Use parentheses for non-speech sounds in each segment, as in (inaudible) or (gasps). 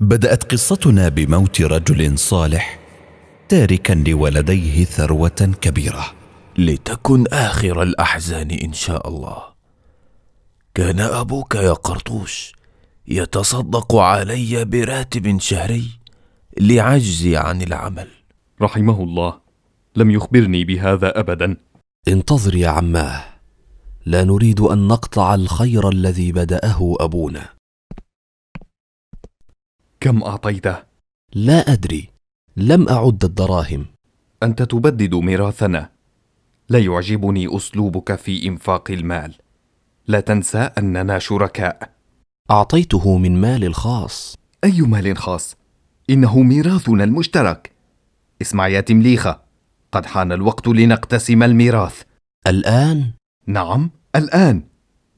بدات قصتنا بموت رجل صالح تاركا لولديه ثروه كبيره لتكن اخر الاحزان ان شاء الله كان ابوك يا قرطوش يتصدق علي براتب شهري لعجزي عن العمل رحمه الله لم يخبرني بهذا ابدا انتظر يا عماه لا نريد ان نقطع الخير الذي بداه ابونا كم أعطيته؟ لا أدري لم أعد الدراهم أنت تبدد ميراثنا لا يعجبني أسلوبك في إنفاق المال لا تنسى أننا شركاء أعطيته من مال الخاص أي مال خاص؟ إنه ميراثنا المشترك اسمع يا تمليخة قد حان الوقت لنقتسم الميراث الآن؟ نعم الآن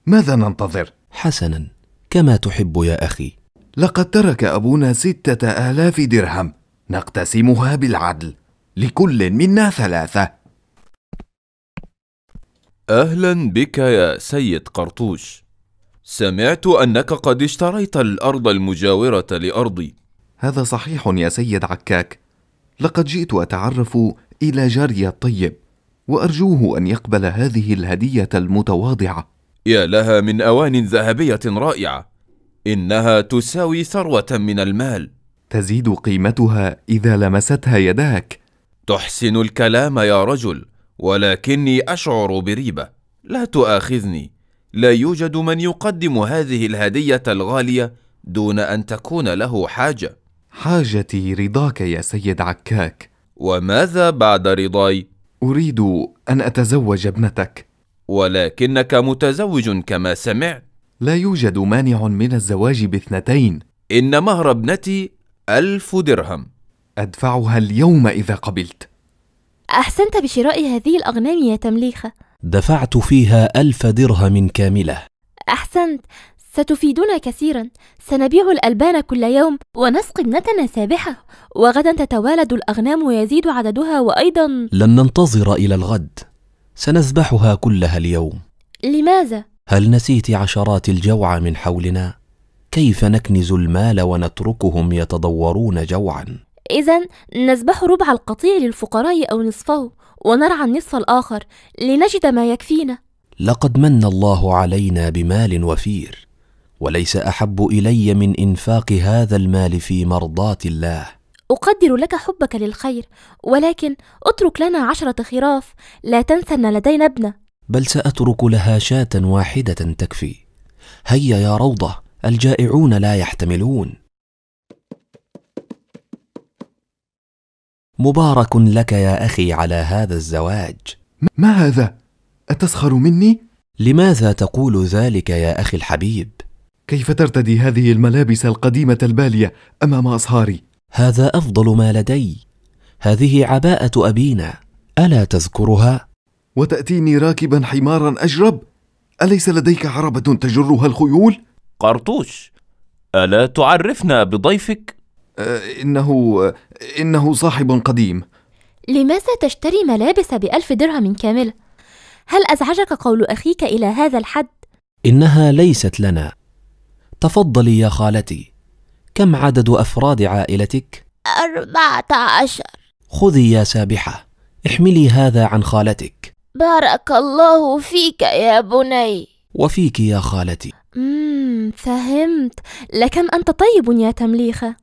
ماذا ننتظر؟ حسنا كما تحب يا أخي لقد ترك أبونا ستة آلاف درهم نقتسمها بالعدل لكل منا ثلاثة أهلا بك يا سيد قرطوش سمعت أنك قد اشتريت الأرض المجاورة لأرضي هذا صحيح يا سيد عكاك لقد جئت أتعرف إلى جاري الطيب وأرجوه أن يقبل هذه الهدية المتواضعة يا لها من أوان ذهبية رائعة انها تساوي ثروه من المال تزيد قيمتها اذا لمستها يداك تحسن الكلام يا رجل ولكني اشعر بريبه لا تؤاخذني لا يوجد من يقدم هذه الهديه الغاليه دون ان تكون له حاجه حاجتي رضاك يا سيد عكاك وماذا بعد رضاي اريد ان اتزوج ابنتك ولكنك متزوج كما سمعت لا يوجد مانع من الزواج باثنتين إن مهر ابنتي ألف درهم أدفعها اليوم إذا قبلت أحسنت بشراء هذه الأغنام يا تمليخة دفعت فيها ألف درهم كاملة أحسنت ستفيدنا كثيرا سنبيع الألبان كل يوم ونسقي ابنتنا سابحة وغدا تتوالد الأغنام ويزيد عددها وأيضا لن ننتظر إلى الغد سنذبحها كلها اليوم لماذا؟ هل نسيت عشرات الجوع من حولنا كيف نكنز المال ونتركهم يتضورون جوعا اذا نذبح ربع القطيع للفقراء او نصفه ونرعى النصف الاخر لنجد ما يكفينا لقد من الله علينا بمال وفير وليس احب الي من انفاق هذا المال في مرضاه الله أقدر لك حبك للخير ولكن اترك لنا عشرة خراف لا تنسى أن لدينا ابنة بل سأترك لها شاة واحدة تكفي هيا يا روضة الجائعون لا يحتملون مبارك لك يا أخي على هذا الزواج ما هذا؟ أتسخر مني؟ لماذا تقول ذلك يا أخي الحبيب؟ كيف ترتدي هذه الملابس القديمة البالية أمام أصهاري؟ هذا أفضل ما لدي هذه عباءة أبينا ألا تذكرها؟ وتأتيني راكبا حمارا أجرب أليس لديك عربة تجرها الخيول؟ قرطوش ألا تعرفنا بضيفك؟ أه، إنه إنه صاحب قديم لماذا تشتري ملابس بألف درهم كاملة؟ هل أزعجك قول أخيك إلى هذا الحد؟ إنها ليست لنا تفضلي يا خالتي كم عدد أفراد عائلتك؟ أربعة عشر خذي يا سابحة احملي هذا عن خالتك بارك الله فيك يا بني وفيك يا خالتي مم فهمت لكم انت طيب يا تمليخه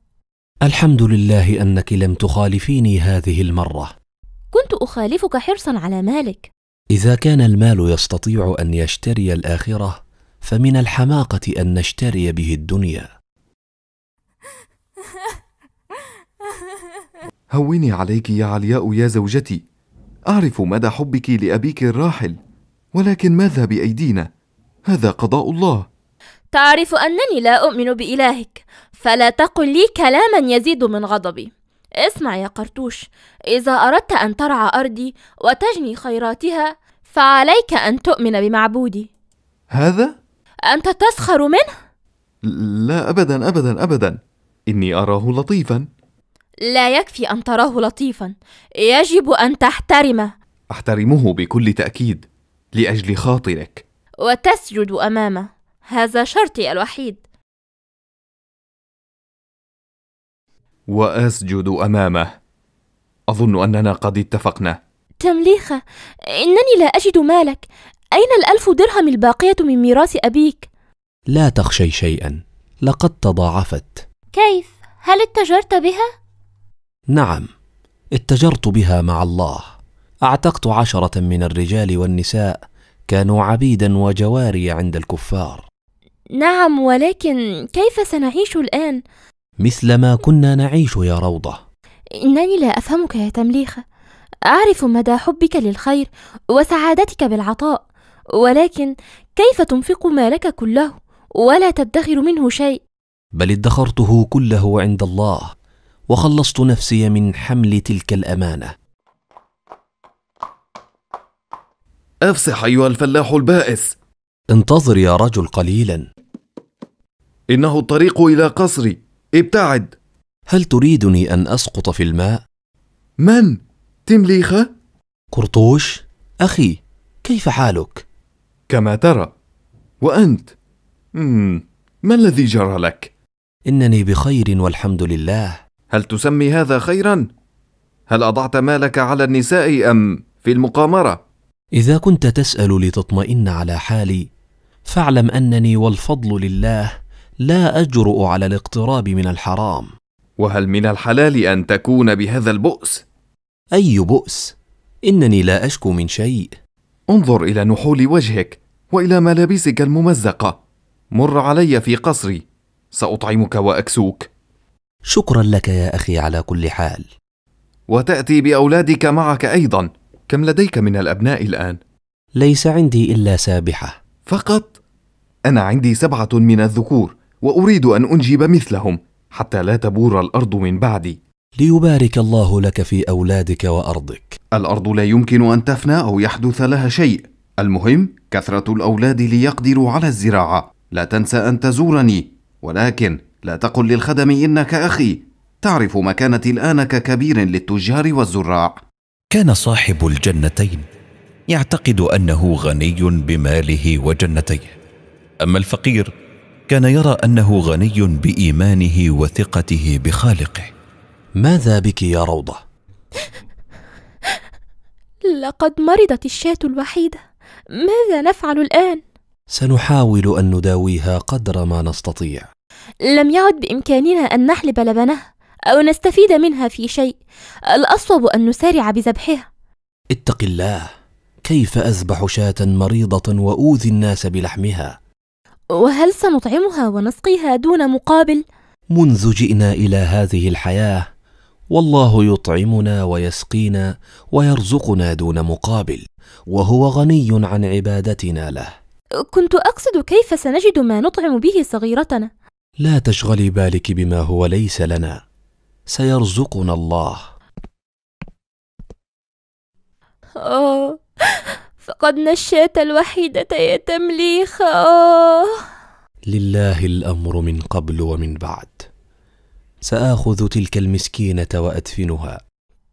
الحمد لله انك لم تخالفيني هذه المره كنت اخالفك حرصا على مالك اذا كان المال يستطيع ان يشتري الاخره فمن الحماقه ان نشتري به الدنيا هوني عليك يا علياء يا زوجتي اعرف مدى حبك لابيك الراحل ولكن ماذا بايدينا هذا قضاء الله تعرف انني لا اؤمن بالهك فلا تقل لي كلاما يزيد من غضبي اسمع يا قرطوش اذا اردت ان ترعى ارضي وتجني خيراتها فعليك ان تؤمن بمعبودي هذا انت تسخر منه لا ابدا ابدا ابدا اني اراه لطيفا لا يكفي أن تراه لطيفا يجب أن تحترمه أحترمه بكل تأكيد لأجل خاطرك وتسجد أمامه هذا شرطي الوحيد وأسجد أمامه أظن أننا قد اتفقنا تمليخة إنني لا أجد مالك أين الألف درهم الباقية من ميراث أبيك؟ لا تخشي شيئا لقد تضاعفت كيف؟ هل اتجرت بها؟ نعم اتجرت بها مع الله اعتقت عشره من الرجال والنساء كانوا عبيدا وجواري عند الكفار نعم ولكن كيف سنعيش الان مثل ما كنا نعيش يا روضه انني لا افهمك يا تمليخه اعرف مدى حبك للخير وسعادتك بالعطاء ولكن كيف تنفق مالك كله ولا تدخر منه شيء بل ادخرته كله عند الله وخلصت نفسي من حمل تلك الامانه افسح ايها الفلاح البائس انتظر يا رجل قليلا انه الطريق الى قصري ابتعد هل تريدني ان اسقط في الماء من تمليخه قرطوش اخي كيف حالك كما ترى وانت مم. ما الذي جرى لك انني بخير والحمد لله هل تسمي هذا خيرا هل اضعت مالك على النساء ام في المقامره اذا كنت تسال لتطمئن على حالي فاعلم انني والفضل لله لا اجرؤ على الاقتراب من الحرام وهل من الحلال ان تكون بهذا البؤس اي بؤس انني لا اشكو من شيء انظر الى نحول وجهك والى ملابسك الممزقه مر علي في قصري ساطعمك واكسوك شكرا لك يا اخي على كل حال وتاتي باولادك معك ايضا كم لديك من الابناء الان ليس عندي الا سابحه فقط انا عندي سبعه من الذكور واريد ان انجب مثلهم حتى لا تبور الارض من بعدي ليبارك الله لك في اولادك وارضك الارض لا يمكن ان تفنى او يحدث لها شيء المهم كثره الاولاد ليقدروا على الزراعه لا تنسى ان تزورني ولكن لا تقل للخدم إنك أخي تعرف مكانتي الآن ككبير للتجار والزراع كان صاحب الجنتين يعتقد أنه غني بماله وجنتيه أما الفقير كان يرى أنه غني بإيمانه وثقته بخالقه ماذا بك يا روضة؟ لقد مرضت الشاة الوحيدة ماذا نفعل الآن؟ سنحاول أن نداويها قدر ما نستطيع لم يعد بإمكاننا أن نحلب لبنها أو نستفيد منها في شيء الأصوب أن نسارع بذبحها اتق الله كيف أذبح شاة مريضة وأوذي الناس بلحمها وهل سنطعمها ونسقيها دون مقابل؟ منذ جئنا إلى هذه الحياة والله يطعمنا ويسقينا ويرزقنا دون مقابل وهو غني عن عبادتنا له كنت أقصد كيف سنجد ما نطعم به صغيرتنا لا تشغلي بالك بما هو ليس لنا سيرزقنا الله آه فقد الشاة الوحيدة يا تمليخ آه لله الأمر من قبل ومن بعد سآخذ تلك المسكينة وأدفنها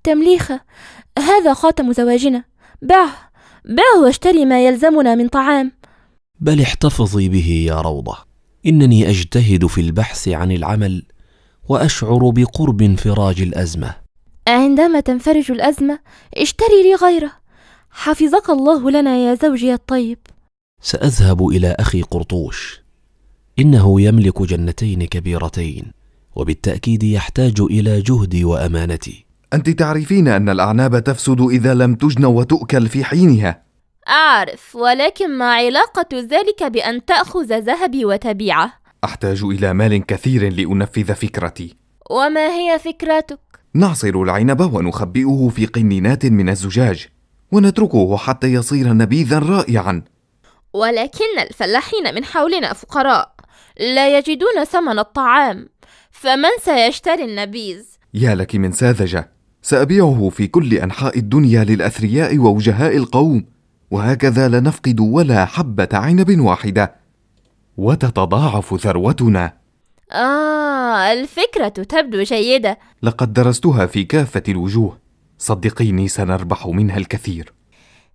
تمليخة هذا خاتم زواجنا بعه بعه واشتري ما يلزمنا من طعام بل احتفظي به يا روضه انني اجتهد في البحث عن العمل واشعر بقرب انفراج الازمه عندما تنفرج الازمه اشتري لي غيره حفظك الله لنا يا زوجي الطيب ساذهب الى اخي قرطوش انه يملك جنتين كبيرتين وبالتاكيد يحتاج الى جهدي وامانتي انت تعرفين ان الاعناب تفسد اذا لم تجن وتؤكل في حينها أعرف ولكن ما علاقة ذلك بأن تأخذ ذهبي وتبيعه؟ أحتاج إلى مال كثير لأنفذ فكرتي وما هي فكرتك؟ نعصر العنب ونخبئه في قنينات من الزجاج ونتركه حتى يصير نبيذا رائعا ولكن الفلاحين من حولنا فقراء لا يجدون ثمن الطعام فمن سيشتري النبيذ؟ يا لك من ساذجة سأبيعه في كل أنحاء الدنيا للأثرياء ووجهاء القوم وهكذا لا نفقد ولا حبه عنب واحده وتتضاعف ثروتنا آه الفكرة تبدو جيدة لقد درستها في كافة الوجوه صدقيني سنربح منها الكثير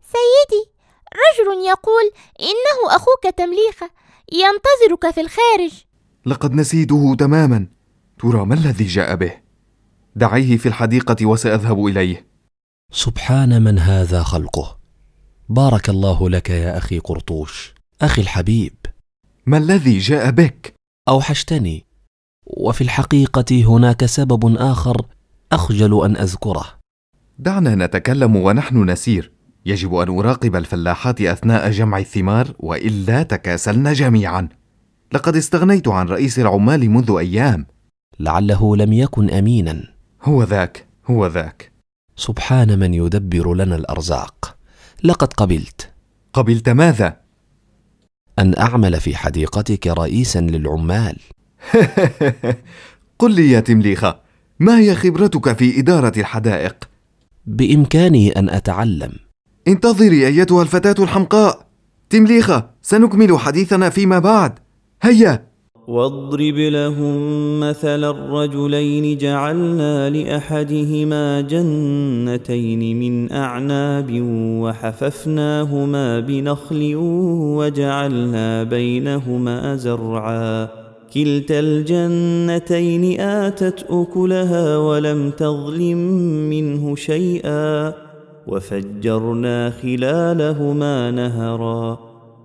سيدي رجل يقول إنه أخوك تمليخة ينتظرك في الخارج لقد نسيته تماما ترى ما الذي جاء به دعيه في الحديقة وسأذهب إليه سبحان من هذا خلقه بارك الله لك يا أخي قرطوش أخي الحبيب ما الذي جاء بك؟ أوحشتني وفي الحقيقة هناك سبب آخر أخجل أن أذكره دعنا نتكلم ونحن نسير يجب أن أراقب الفلاحات أثناء جمع الثمار وإلا تكاسلنا جميعا لقد استغنيت عن رئيس العمال منذ أيام لعله لم يكن أمينا هو ذاك هو ذاك سبحان من يدبر لنا الأرزاق لقد قبلت قبلت ماذا ان اعمل في حديقتك رئيسا للعمال (laughs) قل لي يا تمليخه ما هي خبرتك في اداره الحدائق بامكاني ان اتعلم انتظري ايتها الفتاه الحمقاء تمليخه سنكمل حديثنا فيما بعد هيا واضرب لهم مثلا الرجلين جعلنا لاحدهما جنتين من اعناب وحففناهما بنخل وجعلنا بينهما زرعا كلتا الجنتين اتت اكلها ولم تظلم منه شيئا وفجرنا خلالهما نهرا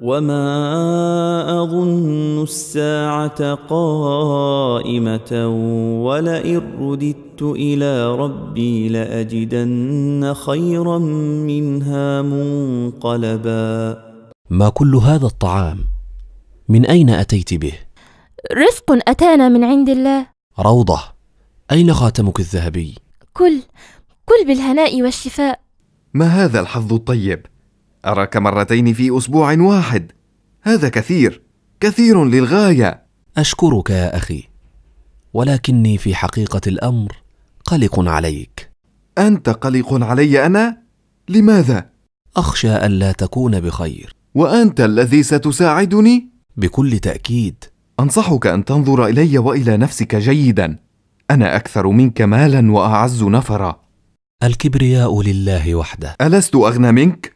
وما أظن الساعة قائمة ولئن رددت إلى ربي لأجدن خيرا منها منقلبا ما كل هذا الطعام؟ من أين أتيت به؟ رزق أتانا من عند الله روضة أين خاتمك الذهبي؟ كل كل بالهناء والشفاء ما هذا الحظ الطيب؟ أراك مرتين في أسبوع واحد هذا كثير كثير للغاية أشكرك يا أخي ولكني في حقيقة الأمر قلق عليك أنت قلق علي أنا؟ لماذا؟ أخشى ألا تكون بخير وأنت الذي ستساعدني؟ بكل تأكيد أنصحك أن تنظر إلي وإلى نفسك جيدا أنا أكثر منك مالا وأعز نفرا الكبرياء لله وحده ألست أغنى منك؟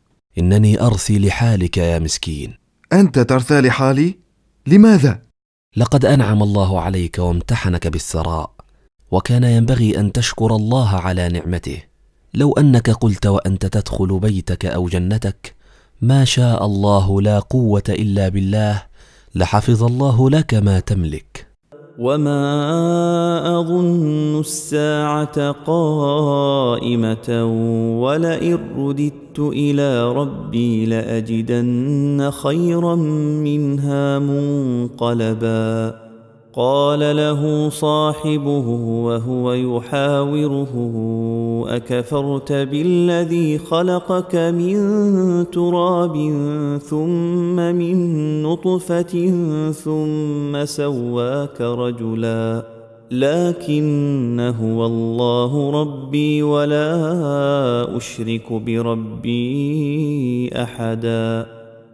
إنني أرثي لحالك يا مسكين أنت ترثى لحالي؟ لماذا؟ لقد أنعم الله عليك وامتحنك بالثراء وكان ينبغي أن تشكر الله على نعمته لو أنك قلت وأنت تدخل بيتك أو جنتك ما شاء الله لا قوة إلا بالله لحفظ الله لك ما تملك وما أظن الساعة قائمة ولئن رددت إلى ربي لأجدن خيرا منها منقلباً قال له صاحبه وهو يحاوره اكفرت بالذي خلقك من تراب ثم من نطفه ثم سواك رجلا لكن هو الله ربي ولا اشرك بربي احدا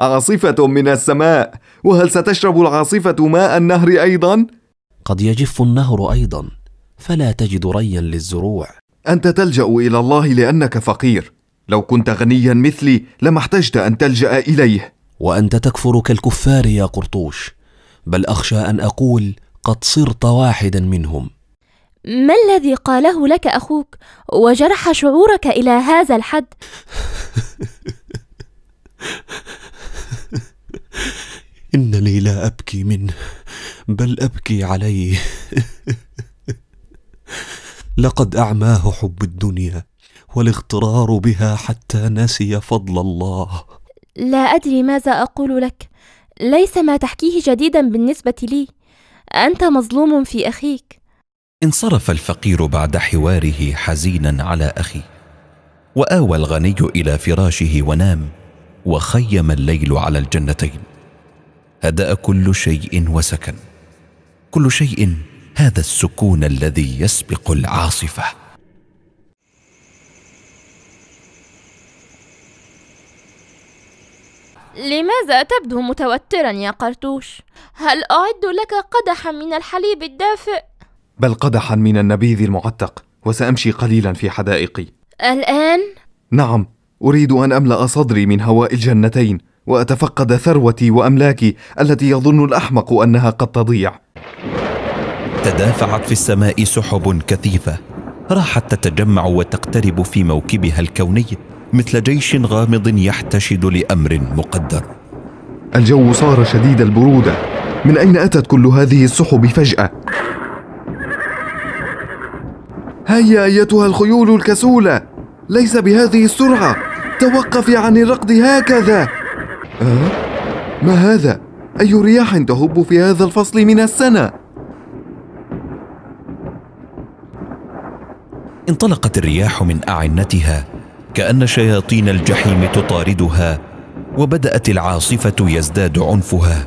عاصفة (laughs) من السماء وهل ستشرب العاصفة ماء النهر أيضا؟ قد يجف النهر أيضا فلا تجد ريا للزروع أنت تلجأ إلى الله لأنك فقير لو كنت غنيا مثلي لما احتجت أن تلجأ إليه وأنت تكفر كالكفار يا قرطوش بل أخشى أن أقول قد صرت واحدا منهم ما الذي قاله لك أخوك وجرح شعورك إلى هذا الحد؟ (laughs) (laughs) إنني لا أبكي منه بل أبكي عليه (laughs) لقد أعماه حب الدنيا والاغترار بها حتى نسي فضل الله لا أدري ماذا أقول لك ليس ما تحكيه جديدا بالنسبة لي أنت مظلوم في أخيك انصرف الفقير بعد حواره حزينا على أخي وآوى الغني إلى فراشه ونام وخيم الليل على الجنتين هدا كل شيء وسكن كل شيء هذا السكون الذي يسبق العاصفه لماذا تبدو متوترا يا قرطوش هل اعد لك قدحا من الحليب الدافئ بل قدحا من النبيذ المعتق وسامشي قليلا في حدائقي الان نعم أريد أن أملأ صدري من هواء الجنتين وأتفقد ثروتي وأملاكي التي يظن الأحمق أنها قد تضيع تدافعت في السماء سحب كثيفة راحت تتجمع وتقترب في موكبها الكوني مثل جيش غامض يحتشد لأمر مقدر الجو صار شديد البرودة من أين أتت كل هذه السحب فجأة؟ هيا أيتها الخيول الكسولة ليس بهذه السرعة توقفي يعني عن الركض هكذا أه؟ ما هذا؟ أي رياح تهب في هذا الفصل من السنة؟ انطلقت الرياح من أعنتها كأن شياطين الجحيم تطاردها وبدأت العاصفة يزداد عنفها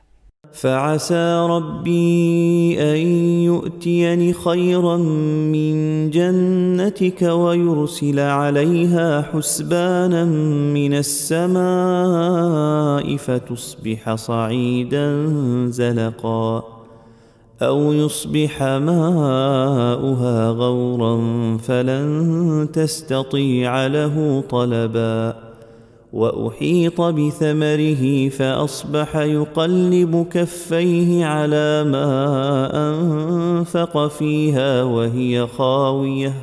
فعسى ربي ان يؤتيني خيرا من جنتك ويرسل عليها حسبانا من السماء فتصبح صعيدا زلقا او يصبح ماؤها غورا فلن تستطيع له طلبا واحيط بثمره فاصبح يقلب كفيه على ما انفق فيها وهي خاويه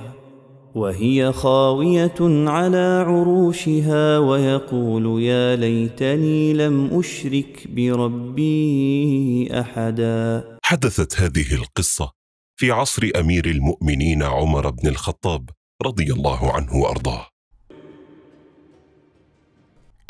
وهي خاويه على عروشها ويقول يا ليتني لم اشرك بربي احدا حدثت هذه القصه في عصر امير المؤمنين عمر بن الخطاب رضي الله عنه وارضاه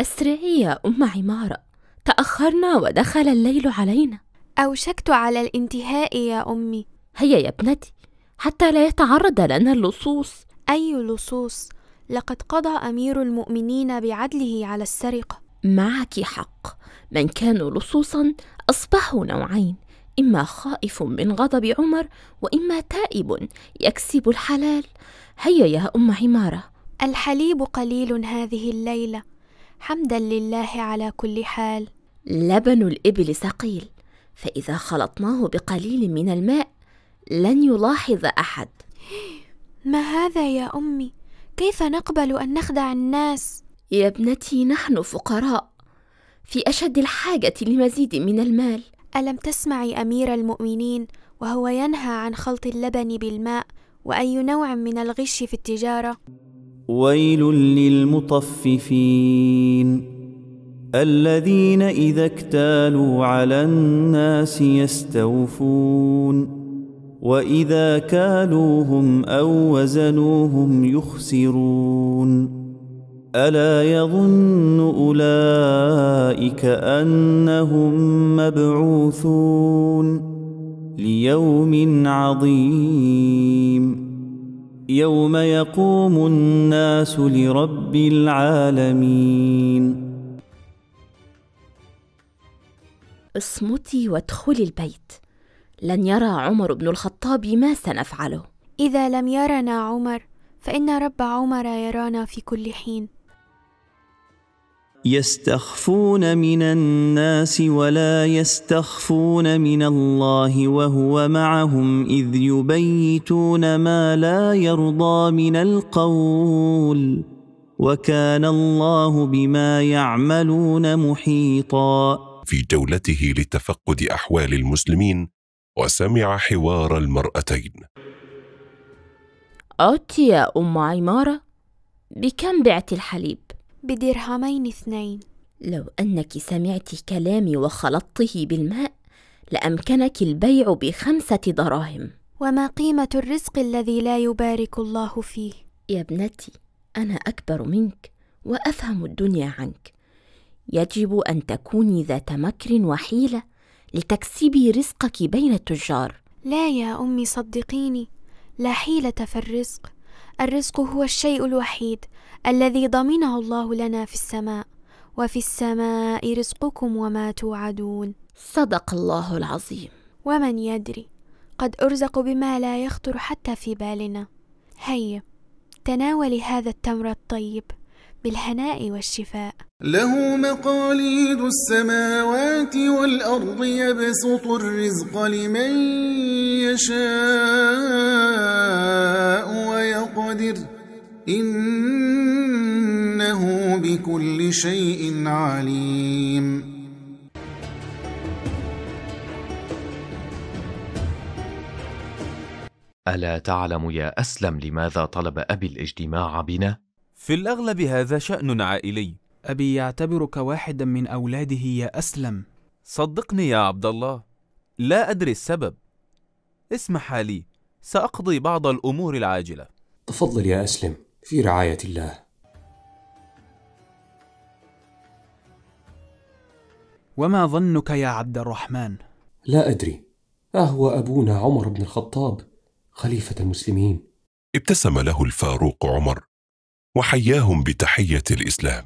أسرعي يا أم عمارة تأخرنا ودخل الليل علينا أوشكت على الانتهاء يا أمي هيا يا ابنتي حتى لا يتعرض لنا اللصوص أي لصوص؟ لقد قضى أمير المؤمنين بعدله على السرقة معك حق من كانوا لصوصا أصبحوا نوعين إما خائف من غضب عمر وإما تائب يكسب الحلال هيا يا أم عمارة الحليب قليل هذه الليلة حمدا لله على كل حال لبن الإبل ثقيل فإذا خلطناه بقليل من الماء لن يلاحظ أحد (gasps) ما هذا يا أمي كيف نقبل أن نخدع الناس يا ابنتي نحن فقراء في أشد الحاجة لمزيد من المال ألم تسمعي أمير المؤمنين وهو ينهى عن خلط اللبن بالماء وأي نوع من الغش في التجارة ويل للمطففين الذين إذا اكتالوا على الناس يستوفون وإذا كالوهم أو وزنوهم يخسرون ألا يظن أولئك أنهم مبعوثون ليوم عظيم يوم يقوم الناس لرب العالمين اصمتي وادخلي البيت لن يرى عمر بن الخطاب ما سنفعله اذا لم يرنا عمر فان رب عمر يرانا في كل حين يستخفون من الناس ولا يستخفون من الله وهو معهم إذ يبيتون ما لا يرضى من القول وكان الله بما يعملون محيطا في جولته لتفقد أحوال المسلمين وسمع حوار المرأتين عدت يا أم عمارة بكم بعت الحليب بدرهمين اثنين لو انك سمعت كلامي وخلطته بالماء لامكنك البيع بخمسه دراهم وما قيمه الرزق الذي لا يبارك الله فيه يا ابنتي انا اكبر منك وافهم الدنيا عنك يجب ان تكوني ذات مكر وحيله لتكسبي رزقك بين التجار لا يا امي صدقيني لا حيله في الرزق الرزق هو الشيء الوحيد الذي ضمنه الله لنا في السماء وفي السماء رزقكم وما توعدون صدق الله العظيم ومن يدري قد أرزق بما لا يخطر حتى في بالنا هيا تناولي هذا التمر الطيب بالهناء والشفاء له مقاليد السماوات والأرض يبسط الرزق لمن يشاء ويقدر إنه بكل شيء عليم ألا تعلم يا أسلم لماذا طلب أبي الاجتماع بنا؟ في الأغلب هذا شأن عائلي أبي يعتبرك واحدا من أولاده يا أسلم صدقني يا عبد الله لا أدري السبب اسمح لي سأقضي بعض الأمور العاجلة تفضل يا أسلم في رعاية الله وما ظنك يا عبد الرحمن لا أدري أهو آه، أبونا عمر بن الخطاب خليفة المسلمين ابتسم له الفاروق عمر وحياهم بتحية الإسلام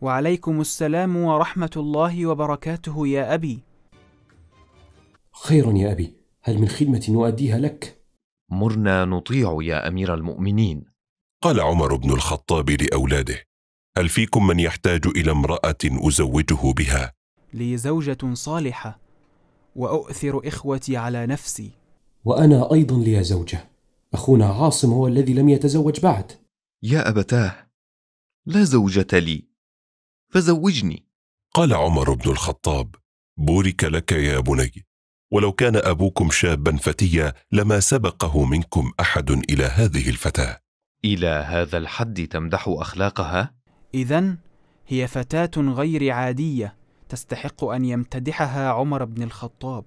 وعليكم السلام ورحمة الله وبركاته يا أبي خير يا أبي هل من خدمة نؤديها لك؟ مرنا نطيع يا امير المؤمنين قال عمر بن الخطاب لاولاده هل فيكم من يحتاج الى امراه ازوجه بها لي زوجه صالحه واؤثر اخوتي على نفسي وانا ايضا لي زوجه اخونا عاصم هو الذي لم يتزوج بعد يا ابتاه لا زوجه لي فزوجني قال عمر بن الخطاب بورك لك يا بني ولو كان ابوكم شابا فتيا لما سبقه منكم احد الى هذه الفتاه الى هذا الحد تمدح اخلاقها اذا هي فتاه غير عاديه تستحق ان يمتدحها عمر بن الخطاب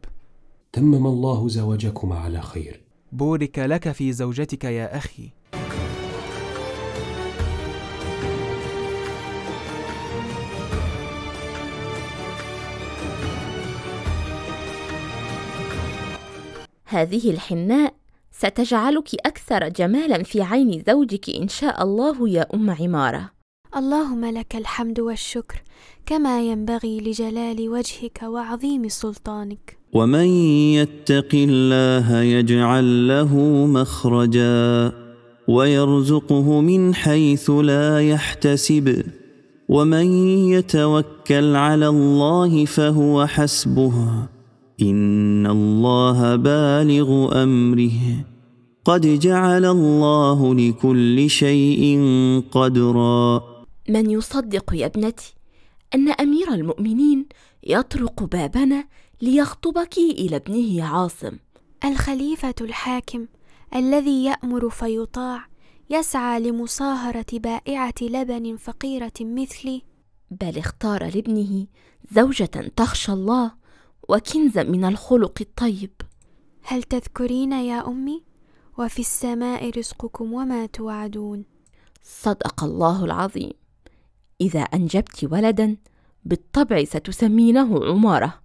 تمم الله زواجكما على خير بورك لك في زوجتك يا اخي هذه الحناء ستجعلك أكثر جمالا في عين زوجك إن شاء الله يا أم عمارة اللهم لك الحمد والشكر كما ينبغي لجلال وجهك وعظيم سلطانك ومن يتق الله يجعل له مخرجا ويرزقه من حيث لا يحتسب ومن يتوكل على الله فهو حسبه إن الله بالغ أمره قد جعل الله لكل شيء قدرا من يصدق يا ابنتي أن أمير المؤمنين يطرق بابنا ليخطبك إلى ابنه عاصم الخليفة الحاكم الذي يأمر فيطاع يسعى لمصاهرة بائعة لبن فقيرة مثلي بل اختار لابنه زوجة تخشى الله وكنزا من الخلق الطيب هل تذكرين يا امي وفي السماء رزقكم وما توعدون صدق الله العظيم اذا انجبت ولدا بالطبع ستسمينه عماره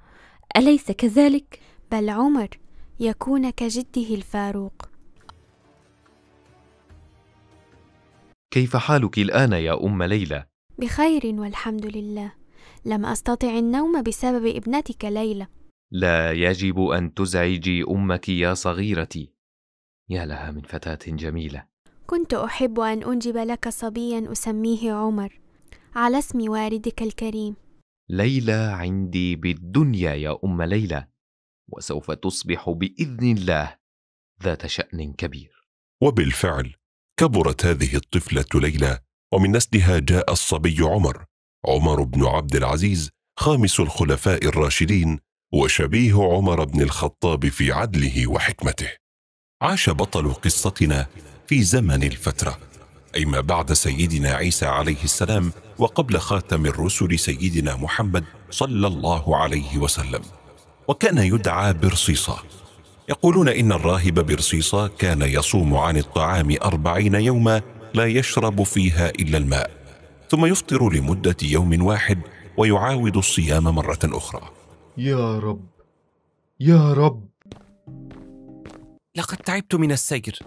اليس كذلك بل عمر يكون كجده الفاروق كيف حالك الان يا ام ليلى بخير والحمد لله لم أستطع النوم بسبب ابنتك ليلى لا يجب أن تزعجي أمك يا صغيرتي يا لها من فتاة جميلة كنت أحب أن أنجب لك صبيا أسميه عمر على اسم والدك الكريم ليلى عندي بالدنيا يا أم ليلى وسوف تصبح بإذن الله ذات شأن كبير وبالفعل كبرت هذه الطفلة ليلى ومن نسلها جاء الصبي عمر عمر بن عبد العزيز خامس الخلفاء الراشدين وشبيه عمر بن الخطاب في عدله وحكمته عاش بطل قصتنا في زمن الفتره اي ما بعد سيدنا عيسى عليه السلام وقبل خاتم الرسل سيدنا محمد صلى الله عليه وسلم وكان يدعى برصيصه يقولون ان الراهب برصيصه كان يصوم عن الطعام اربعين يوما لا يشرب فيها الا الماء ثم يفطر لمدة يوم واحد ويعاود الصيام مرة أخرى يا رب يا رب لقد تعبت من السير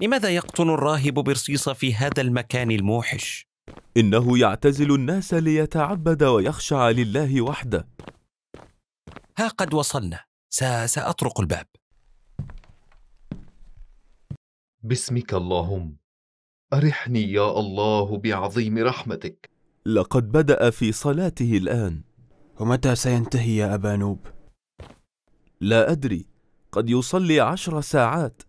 لماذا يقطن الراهب برصيص في هذا المكان الموحش انه يعتزل الناس ليتعبد ويخشع لله وحده ها قد وصلنا ساطرق الباب باسمك اللهم أرحني يا الله بعظيم رحمتك لقد بدأ في صلاته الآن ومتى سينتهي يا أبا نوب؟ لا أدري قد يصلي عشر ساعات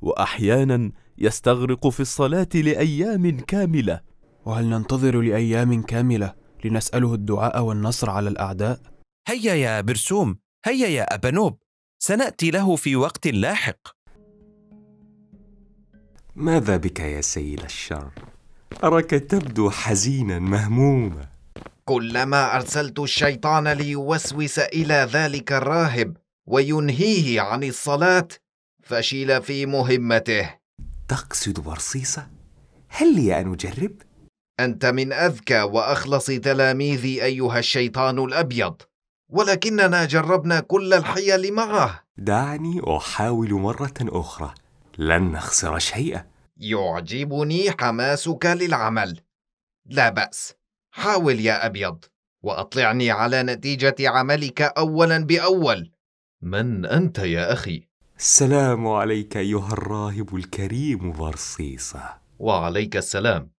وأحيانا يستغرق في الصلاة لأيام كاملة وهل ننتظر لأيام كاملة لنسأله الدعاء والنصر على الأعداء؟ هيا يا برسوم هيا يا أبا نوب سنأتي له في وقت لاحق ماذا بك يا سيل الشر اراك تبدو حزينا مهموما كلما ارسلت الشيطان ليوسوس الى ذلك الراهب وينهيه عن الصلاه فشل في مهمته تقصد برصيصه هل لي ان اجرب انت من اذكى واخلص تلاميذي ايها الشيطان الابيض ولكننا جربنا كل الحيل معه دعني احاول مره اخرى لن نخسر شيئا يعجبني حماسك للعمل لا باس حاول يا ابيض واطلعني على نتيجه عملك اولا باول من انت يا اخي السلام عليك ايها الراهب الكريم برصيصه وعليك السلام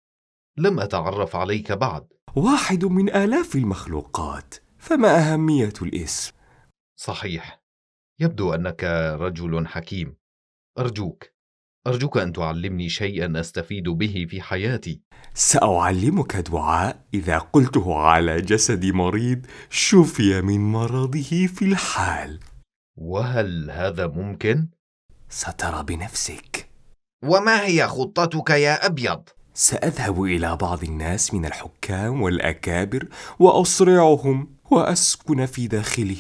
لم اتعرف عليك بعد واحد من الاف المخلوقات فما اهميه الاسم صحيح يبدو انك رجل حكيم أرجوك أرجوك أن تعلمني شيئا أستفيد به في حياتي سأعلمك دعاء إذا قلته على جسد مريض شفي من مرضه في الحال وهل هذا ممكن؟ سترى بنفسك وما هي خطتك يا أبيض؟ سأذهب إلى بعض الناس من الحكام والأكابر وأصرعهم وأسكن في داخله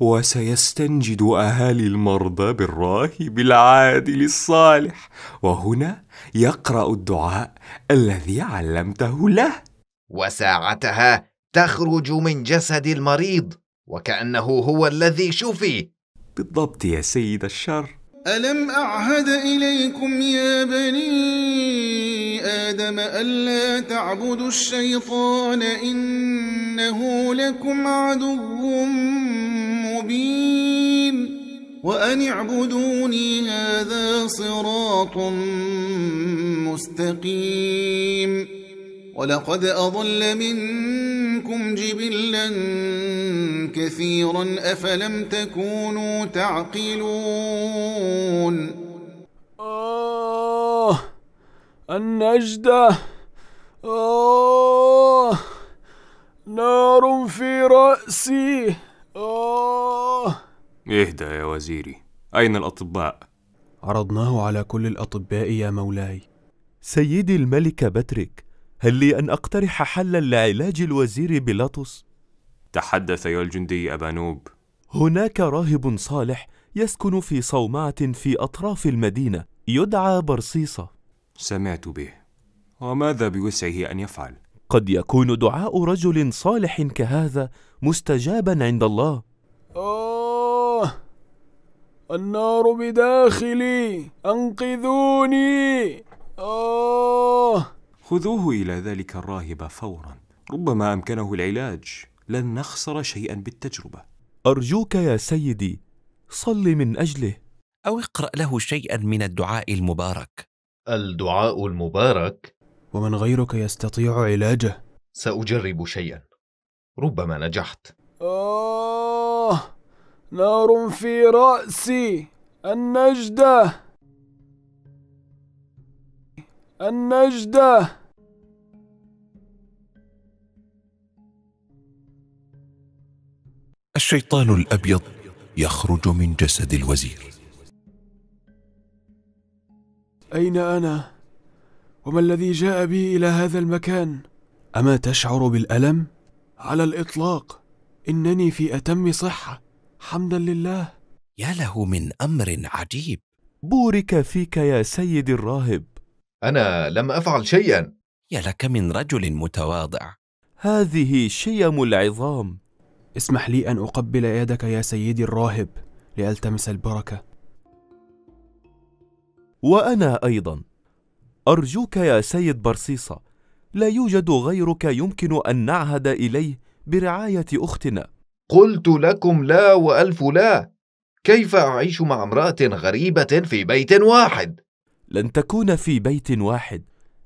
وسيستنجد اهالي المرضى بالراهب العادل الصالح وهنا يقرا الدعاء الذي علمته له وساعتها تخرج من جسد المريض وكانه هو الذي شفي بالضبط يا سيد الشر الم اعهد اليكم يا بني آدم ألا تعبدوا الشيطان إنه لكم عدو مبين وأن اعبدوني هذا صراط مستقيم ولقد أضل منكم جبلا كثيرا أفلم تكونوا تعقلون آه. النجدة آه نار في رأسي آه اهدى يا وزيري أين الأطباء؟ عرضناه على كل الأطباء يا مولاي سيدي الملك بترك هل لي أن أقترح حلا لعلاج الوزير بيلاطس؟ تحدث يا الجندي أبا نوب هناك راهب صالح يسكن في صومعة في أطراف المدينة يدعى برصيصة سمعت به وماذا بوسعه ان يفعل قد يكون دعاء رجل صالح كهذا مستجابا عند الله آه النار بداخلي أنقذوني آه خذوه إلى ذلك الراهب فورا ربما أمكنه العلاج لن نخسر شيئا بالتجربة أرجوك يا سيدي صل من أجله أو اقرأ له شيئا من الدعاء المبارك الدعاء المبارك ومن غيرك يستطيع علاجه سأجرب شيئا ربما نجحت آه نار في رأسي النجدة النجدة الشيطان الأبيض يخرج من جسد الوزير أين أنا؟ وما الذي جاء بي إلى هذا المكان؟ أما تشعر بالألم؟ على الإطلاق إنني في أتم صحة حمدا لله يا له من أمر عجيب بورك فيك يا سيد الراهب أنا لم أفعل شيئا يا لك من رجل متواضع هذه شيم العظام اسمح لي أن أقبل يدك يا سيدي الراهب لألتمس البركة وأنا أيضا أرجوك يا سيد برصيصة لا يوجد غيرك يمكن أن نعهد إليه برعاية أختنا قلت لكم لا وألف لا كيف أعيش مع امرأة غريبة في بيت واحد؟ لن تكون في بيت واحد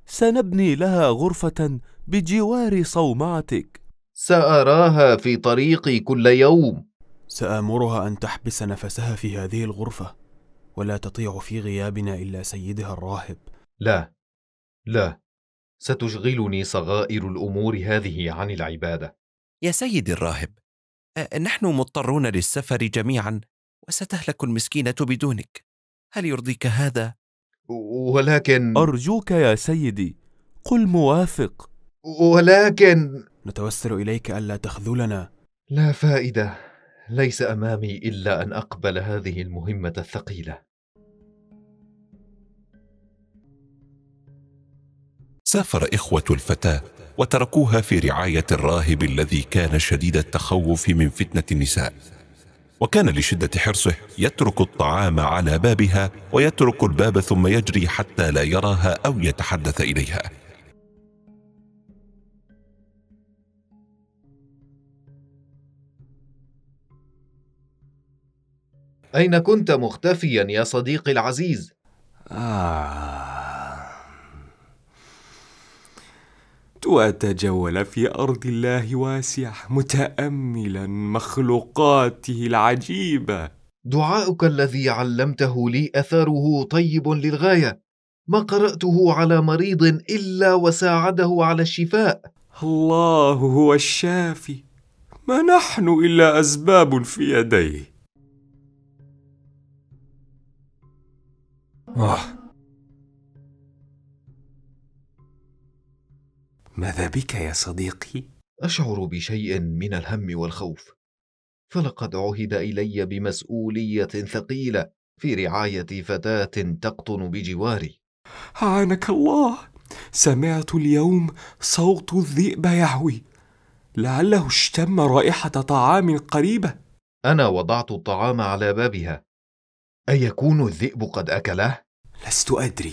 سنبني لها غرفة بجوار صومعتك سأراها في طريقي كل يوم سآمرها أن تحبس نفسها في هذه الغرفة ولا تطيع في غيابنا الا سيدها الراهب لا لا ستشغلني صغائر الامور هذه عن العباده يا سيدي الراهب نحن مضطرون للسفر جميعا وستهلك المسكينه بدونك هل يرضيك هذا ولكن ارجوك يا سيدي قل موافق ولكن نتوسل اليك الا تخذلنا لا فائده ليس امامي الا ان اقبل هذه المهمه الثقيله سافر إخوة الفتاة وتركوها في رعاية الراهب الذي كان شديد التخوف من فتنة النساء وكان لشدة حرصه يترك الطعام على بابها ويترك الباب ثم يجري حتى لا يراها أو يتحدث إليها أين كنت مختفيا يا صديقي العزيز؟ آه وأتجول في أرض الله واسعة متأملا مخلوقاته العجيبة دعاؤك الذي علمته لي اثاره طيب للغاية ما قرأته على مريض إلا وساعده على الشفاء الله هو الشافي ما نحن إلا أسباب في يديه آه. ماذا بك يا صديقي اشعر بشيء من الهم والخوف فلقد عهد الي بمسؤوليه ثقيله في رعايه فتاه تقطن بجواري اعانك الله سمعت اليوم صوت الذئب يهوي لعله اشتم رائحه طعام قريبه انا وضعت الطعام على بابها ايكون الذئب قد اكله لست ادري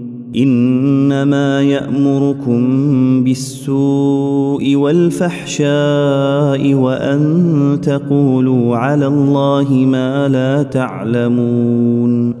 انما يامركم بالسوء والفحشاء وان تقولوا على الله ما لا تعلمون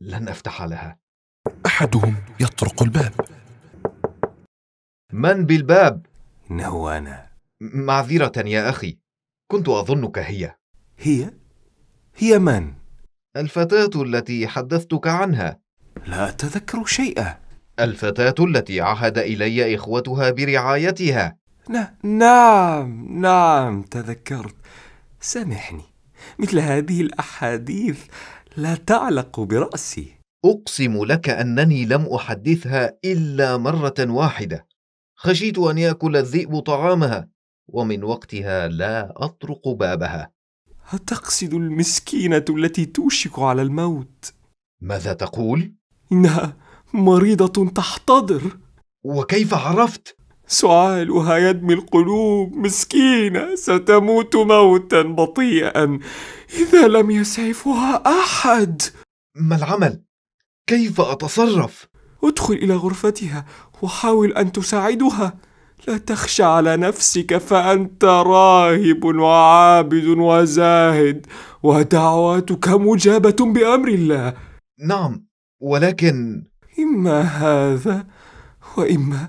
لن أفتح لها أحدهم يطرق الباب من بالباب؟ إنه أنا معذرة يا أخي كنت أظنك هي هي؟ هي من؟ الفتاة التي حدثتك عنها لا أتذكر شيئا الفتاة التي عهد إلي إخوتها برعايتها نعم نعم تذكرت سامحني مثل هذه الأحاديث لا تعلق برأسي أقسم لك أنني لم أحدثها إلا مرة واحدة خشيت أن يأكل الذئب طعامها ومن وقتها لا أطرق بابها أتقصد المسكينة التي توشك على الموت؟ ماذا تقول؟ إنها مريضة تحتضر وكيف عرفت؟ سعالها يدمي القلوب مسكينة ستموت موتا بطيئا إذا لم يسعفها أحد ما العمل؟ كيف أتصرف؟ ادخل إلى غرفتها وحاول أن تساعدها لا تخشى على نفسك فأنت راهب وعابد وزاهد ودعواتك مجابة بأمر الله نعم ولكن إما هذا وإما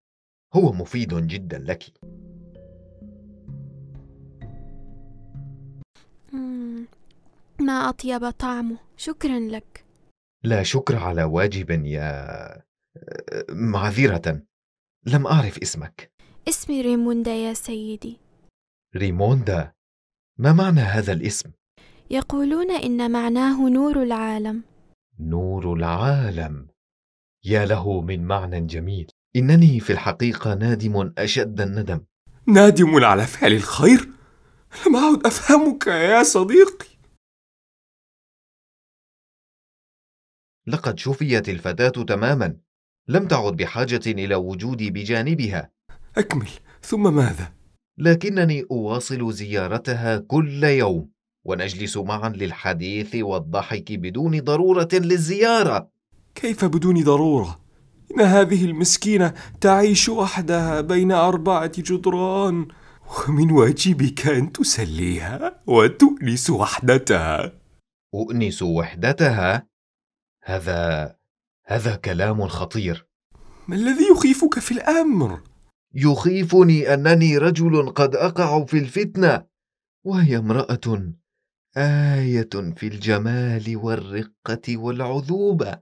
هو مفيد جدا لك ما أطيب طعمه شكرا لك لا شكر على واجب يا معذرة لم أعرف اسمك اسمي ريموندا يا سيدي ريموندا ما معنى هذا الاسم؟ يقولون إن معناه نور العالم نور العالم يا له من معنى جميل إنني في الحقيقة نادم أشد الندم نادم على فعل الخير؟ لم أعد أفهمك يا صديقي لقد شفيت الفتاة تماما لم تعد بحاجة إلى وجودي بجانبها أكمل ثم ماذا؟ لكنني أواصل زيارتها كل يوم ونجلس معا للحديث والضحك بدون ضرورة للزيارة كيف بدون ضرورة؟ إن هذه المسكينة تعيش وحدها بين أربعة جدران ومن واجبك أن تسليها وتؤنس وحدتها أؤنس وحدتها؟ هذا هذا كلام خطير ما الذي يخيفك في الأمر؟ يخيفني أنني رجل قد أقع في الفتنة وهي امرأة آية في الجمال والرقة والعذوبة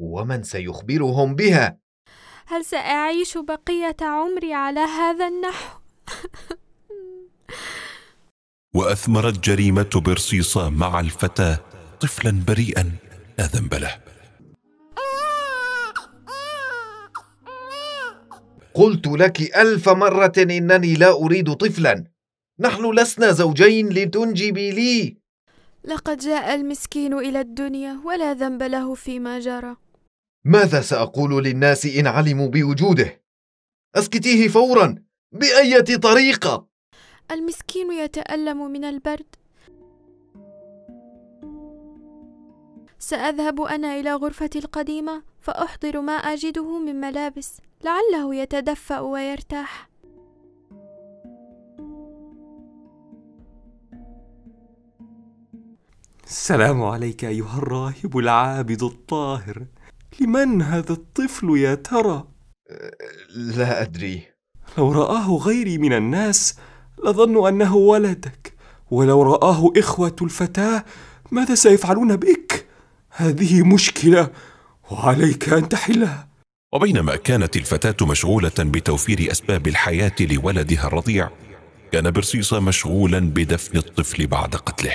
ومن سيخبرهم بها هل ساعيش بقيه عمري على هذا النحو واثمرت جريمه برصيصه مع الفتى طفلا بريئا لا ذنب له قلت لك الف مره انني لا اريد طفلا نحن لسنا زوجين لتنجبي لي لقد جاء المسكين الى الدنيا ولا ذنب له فيما جرى ماذا سأقول للناس إن علموا بوجوده؟ أسكتيه فورا بأية طريقة المسكين يتألم من البرد سأذهب أنا إلى غرفتي القديمة فأحضر ما أجده من ملابس لعله يتدفأ ويرتاح السلام عليك أيها الراهب العابد الطاهر لمن هذا الطفل يا ترى أه، لا ادري لو راه غيري من الناس لظنوا انه ولدك ولو راه اخوه الفتاه ماذا سيفعلون بك هذه مشكله وعليك ان تحلها وبينما كانت الفتاه مشغوله بتوفير اسباب الحياه لولدها الرضيع كان برسيس مشغولا بدفن الطفل بعد قتله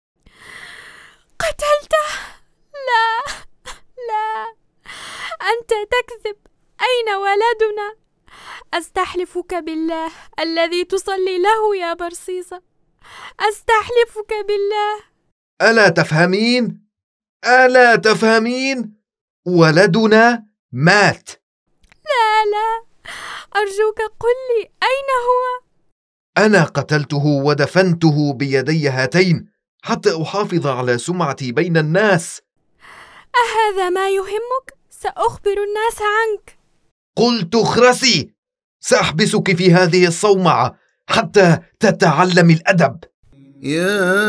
قتلته لا لا انت تكذب اين ولدنا استحلفك بالله الذي تصلي له يا برصيصه استحلفك بالله الا تفهمين الا تفهمين ولدنا مات لا لا ارجوك قل لي اين هو انا قتلته ودفنته بيدي هاتين حتى أحافظ على سمعتي بين الناس أهذا ما يهمك؟ سأخبر الناس عنك قلت اخرسي سأحبسك في هذه الصومعة حتى تتعلمي الأدب يا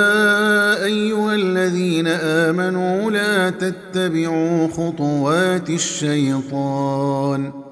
أيها الذين آمنوا لا تتبعوا خطوات الشيطان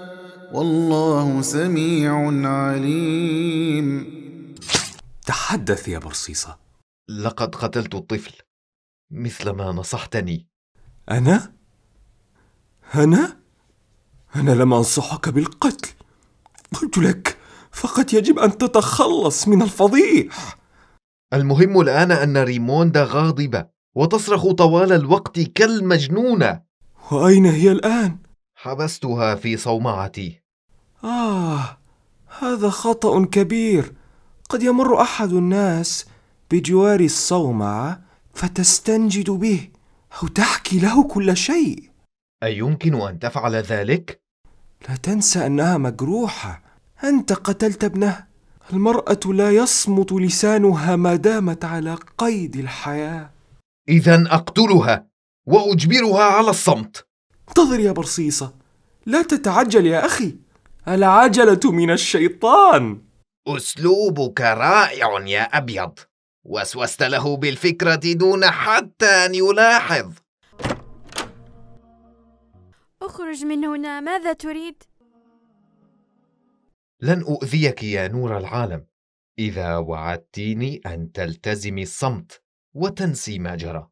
والله سميع عليم تحدث يا برصيصة لقد قتلت الطفل مثلما نصحتني أنا؟ أنا؟ أنا لم أنصحك بالقتل قلت لك فقط يجب أن تتخلص من الفضيح المهم الآن أن ريموندا غاضبة وتصرخ طوال الوقت كالمجنونة وأين هي الآن؟ حبستها في صومعتي آه هذا خطأ كبير قد يمر أحد الناس بجوار الصومعة فتستنجد به أو تحكي له كل شيء أيمكن أن تفعل ذلك؟ لا تنسى أنها مجروحة أنت قتلت ابنها المرأة لا يصمت لسانها ما دامت على قيد الحياة إذا أقتلها وأجبرها على الصمت انتظر يا برصيصة لا تتعجل يا أخي العجلة من الشيطان أسلوبك رائع يا أبيض وسوست له بالفكرة دون حتى أن يلاحظ اخرج من هنا ماذا تريد؟ لن أؤذيك يا نور العالم إذا وعدتيني أن تلتزمي الصمت وتنسي ما جرى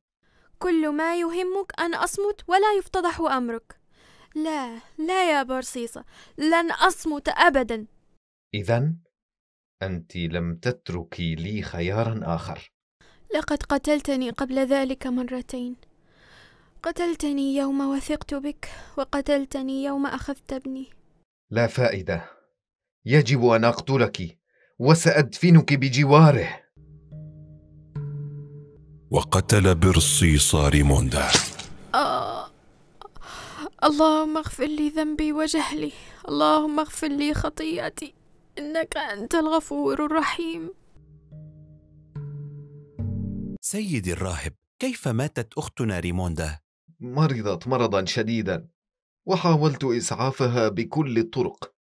كل ما يهمك أن أصمت ولا يفتضح أمرك لا لا يا برصيصة لن أصمت أبدا إذا أنت لم تتركي لي خيارا آخر لقد قتلتني قبل ذلك مرتين قتلتني يوم وثقت بك وقتلتني يوم أخذت ابني لا فائدة يجب أن أقتلك وسأدفنك بجواره وقتل برصيصة ريموندا اللهم اغفر لي ذنبي وجهلي اللهم اغفر لي خطيئتي انك انت الغفور الرحيم سيدي الراهب كيف ماتت اختنا ريموندا مرضت مرضا شديدا وحاولت اسعافها بكل الطرق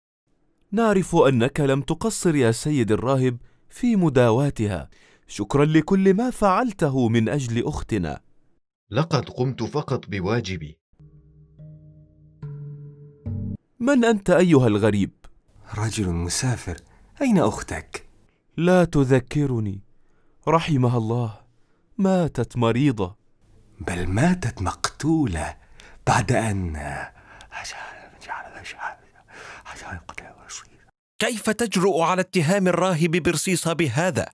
نعرف انك لم تقصر يا سيد الراهب في مداواتها شكرا لكل ما فعلته من اجل اختنا لقد قمت فقط بواجبي من أنت أيها الغريب؟ رجل مسافر أين أختك؟ لا تذكرني رحمها الله ماتت مريضة بل ماتت مقتولة بعد أن كيف تجرؤ على اتهام الراهب برصيصة بهذا؟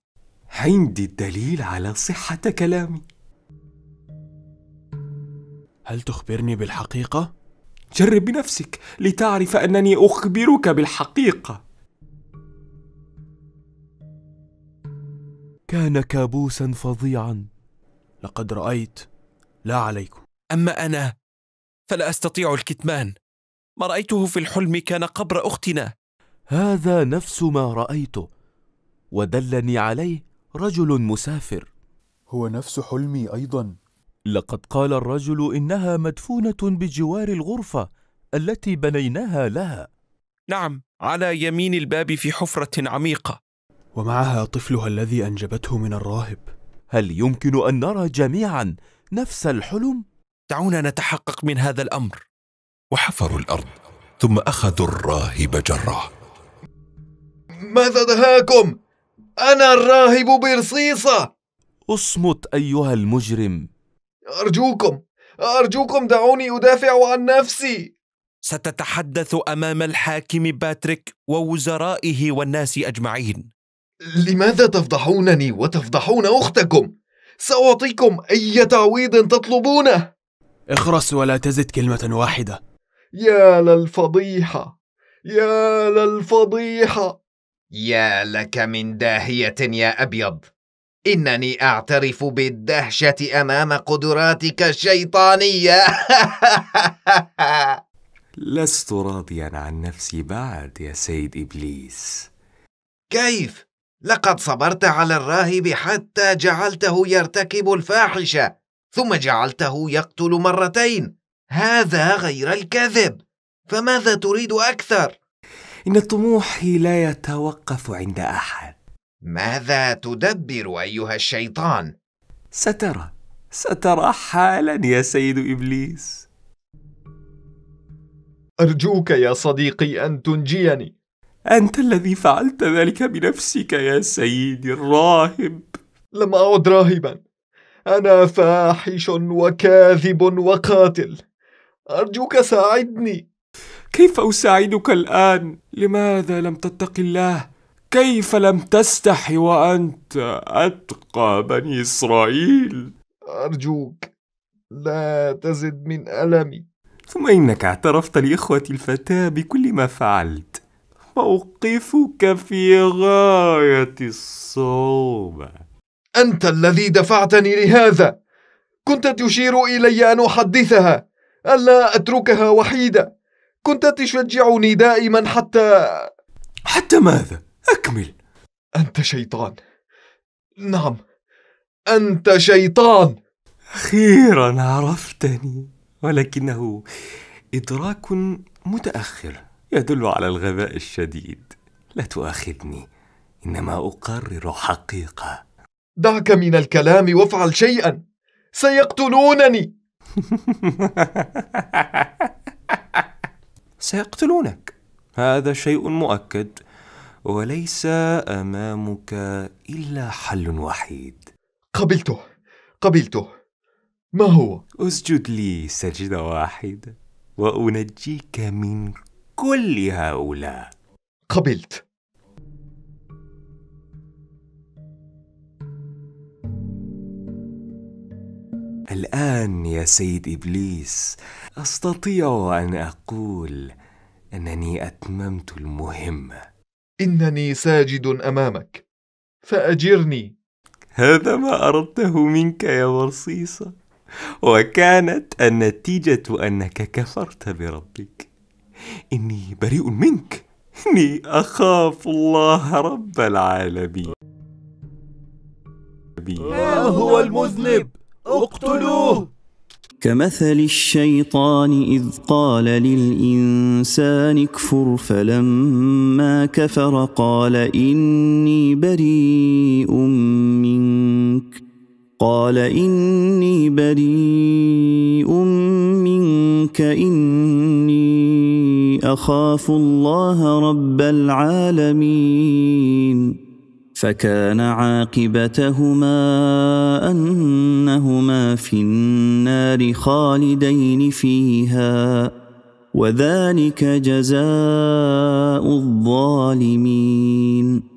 عندي الدليل على صحة كلامي هل تخبرني بالحقيقة؟ جرب بنفسك لتعرف أنني أخبرك بالحقيقة كان كابوسا فظيعا لقد رأيت لا عليكم أما أنا فلا أستطيع الكتمان ما رأيته في الحلم كان قبر أختنا هذا نفس ما رأيته ودلني عليه رجل مسافر هو نفس حلمي أيضا لقد قال الرجل إنها مدفونة بجوار الغرفة التي بنيناها لها نعم على يمين الباب في حفرة عميقة ومعها طفلها الذي أنجبته من الراهب هل يمكن أن نرى جميعا نفس الحلم؟ دعونا نتحقق من هذا الأمر وحفروا الأرض ثم أخذوا الراهب جرة ماذا دهاكم؟ أنا الراهب برصيصة اصمت أيها المجرم أرجوكم أرجوكم دعوني أدافع عن نفسي ستتحدث أمام الحاكم باتريك ووزرائه والناس أجمعين لماذا تفضحونني وتفضحون أختكم؟ سأعطيكم أي تعويض تطلبونه اخرس ولا تزد كلمة واحدة يا للفضيحة يا للفضيحة يا لك من داهية يا أبيض إنني أعترف بالدهشة أمام قدراتك الشيطانية (laughs) لست راضيا عن نفسي بعد يا سيد إبليس كيف؟ لقد صبرت على الراهب حتى جعلته يرتكب الفاحشة ثم جعلته يقتل مرتين هذا غير الكذب فماذا تريد أكثر؟ إن طموحي لا يتوقف عند أحد ماذا تدبر أيها الشيطان؟ سترى سترى حالا يا سيد إبليس أرجوك يا صديقي أن تنجيني أنت الذي فعلت ذلك بنفسك يا سيدي الراهب لم أعد راهبا أنا فاحش وكاذب وقاتل أرجوك ساعدني كيف أساعدك الآن؟ لماذا لم تتق الله؟ كيف لم تستح وأنت أتقى بني إسرائيل؟ أرجوك لا تزد من ألمي ثم إنك اعترفت لإخوتي الفتاة بكل ما فعلت موقفك في غاية الصعوبة أنت الذي دفعتني لهذا كنت تشير إلي أن أحدثها ألا أتركها وحيدة كنت تشجعني دائما حتى حتى ماذا؟ أكمل أنت شيطان نعم أنت شيطان أخيرا عرفتني ولكنه إدراك متأخر يدل على الغباء الشديد لا تؤاخذني إنما أقرر حقيقة دعك من الكلام وافعل شيئا سيقتلونني (laughs) سيقتلونك هذا شيء مؤكد وليس امامك الا حل وحيد قبلته قبلته ما هو اسجد لي سجده واحده وانجيك من كل هؤلاء قبلت الان يا سيد ابليس استطيع ان اقول انني اتممت المهمه إنني ساجد أمامك فأجرني هذا ما أردته منك يا ورصيصه وكانت النتيجة أنك كفرت بربك إني بريء منك إني أخاف الله رب العالمين ها هو المذنب اقتلوه كمثل الشيطان إذ قال للإنسان اكفر فلما كفر قال إني بريء منك قال إني بريء منك إني أخاف الله رب العالمين فكان عاقبتهما انهما في النار خالدين فيها وذلك جزاء الظالمين